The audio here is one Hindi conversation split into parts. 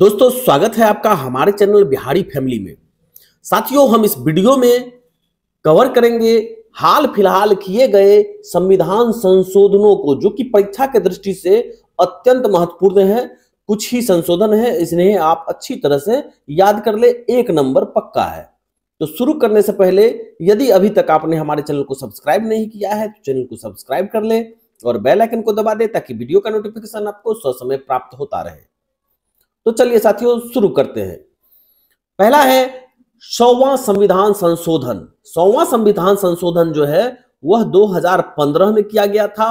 दोस्तों स्वागत है आपका हमारे चैनल बिहारी फैमिली में साथियों हम इस वीडियो में कवर करेंगे हाल फिलहाल किए गए संविधान संशोधनों को जो कि परीक्षा के दृष्टि से अत्यंत महत्वपूर्ण है कुछ ही संशोधन है इसलिए आप अच्छी तरह से याद कर ले एक नंबर पक्का है तो शुरू करने से पहले यदि अभी तक आपने हमारे चैनल को सब्सक्राइब नहीं किया है तो चैनल को सब्सक्राइब कर ले और बेल आइकन को दबा दे ताकि वीडियो का नोटिफिकेशन आपको समय प्राप्त होता रहे तो चलिए साथियों शुरू करते हैं पहला है सौवा संविधान संशोधन सौवा संविधान संशोधन जो है वह 2015 में किया गया था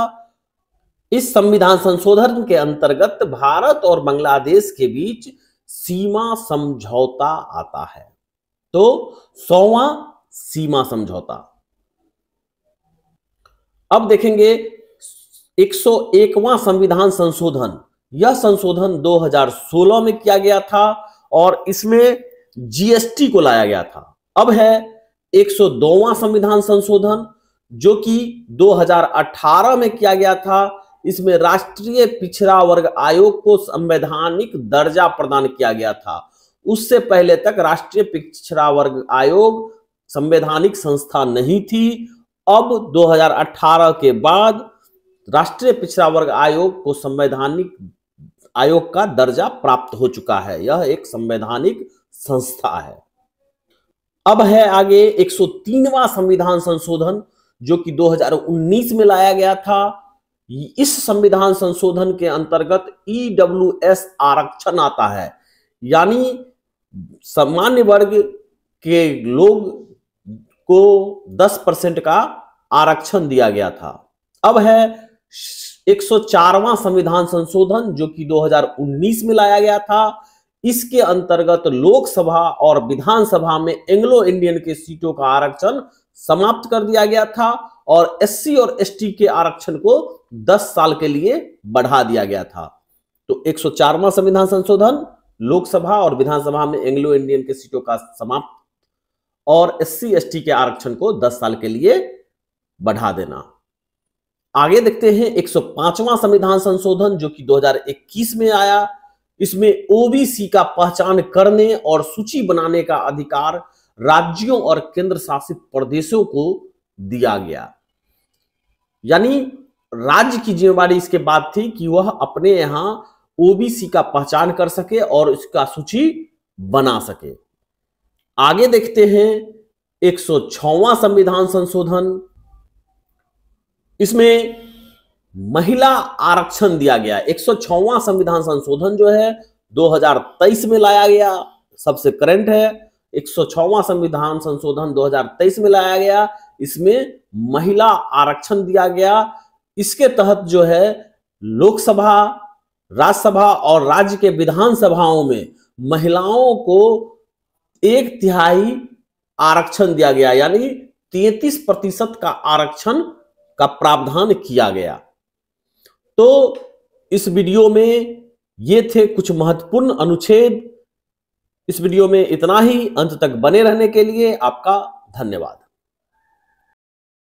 इस संविधान संशोधन के अंतर्गत भारत और बांग्लादेश के बीच सीमा समझौता आता है तो सौवा सीमा समझौता अब देखेंगे 101वां संविधान संशोधन यह संशोधन 2016 में किया गया था और इसमें जीएसटी को लाया गया था अब है एक संविधान संशोधन जो कि 2018 में किया गया था इसमें राष्ट्रीय पिछड़ा वर्ग आयोग को संवैधानिक दर्जा प्रदान किया गया था उससे पहले तक राष्ट्रीय पिछड़ा वर्ग आयोग संवैधानिक संस्था नहीं थी अब 2018 के बाद राष्ट्रीय पिछड़ा वर्ग आयोग को संवैधानिक आयोग का दर्जा प्राप्त हो चुका है यह एक संवैधानिक संस्था है अब है आगे 103वां संविधान संशोधन जो कि 2019 में लाया गया था इस संविधान संशोधन के अंतर्गत ईडब्ल्यू आरक्षण आता है यानी सामान्य वर्ग के लोग को 10 परसेंट का आरक्षण दिया गया था अब है 104वां संविधान संशोधन जो कि 2019 में लाया गया था इसके अंतर्गत लोकसभा और विधानसभा में एंग्लो इंडियन के सीटों का आरक्षण समाप्त कर दिया गया था और एससी और एसटी के आरक्षण को 10 साल के लिए बढ़ा दिया गया था तो 104वां संविधान संशोधन लोकसभा और विधानसभा में एंग्लो इंडियन के सीटों का समाप्त और एससी एसटी के आरक्षण को 10 साल के लिए बढ़ा देना आगे देखते हैं 105वां संविधान संशोधन जो कि 2021 में आया इसमें ओबीसी का पहचान करने और सूची बनाने का अधिकार राज्यों और केंद्र शासित प्रदेशों को दिया गया यानी राज्य की जिम्मेवारी इसके बाद थी कि वह अपने यहां ओबीसी का पहचान कर सके और इसका सूची बना सके आगे देखते हैं 106वां संविधान संशोधन इसमें महिला आरक्षण दिया गया एक संविधान संशोधन जो है 2023 में लाया गया सबसे करंट है एक संविधान संशोधन 2023 में लाया गया इसमें महिला आरक्षण दिया गया इसके तहत जो है लोकसभा राज्यसभा और राज्य के विधानसभाओं में महिलाओं को एक तिहाई आरक्षण दिया गया यानी तैतीस प्रतिशत का आरक्षण का प्रावधान किया गया तो इस वीडियो में ये थे कुछ महत्वपूर्ण अनुच्छेद इस वीडियो में इतना ही अंत तक बने रहने के लिए आपका धन्यवाद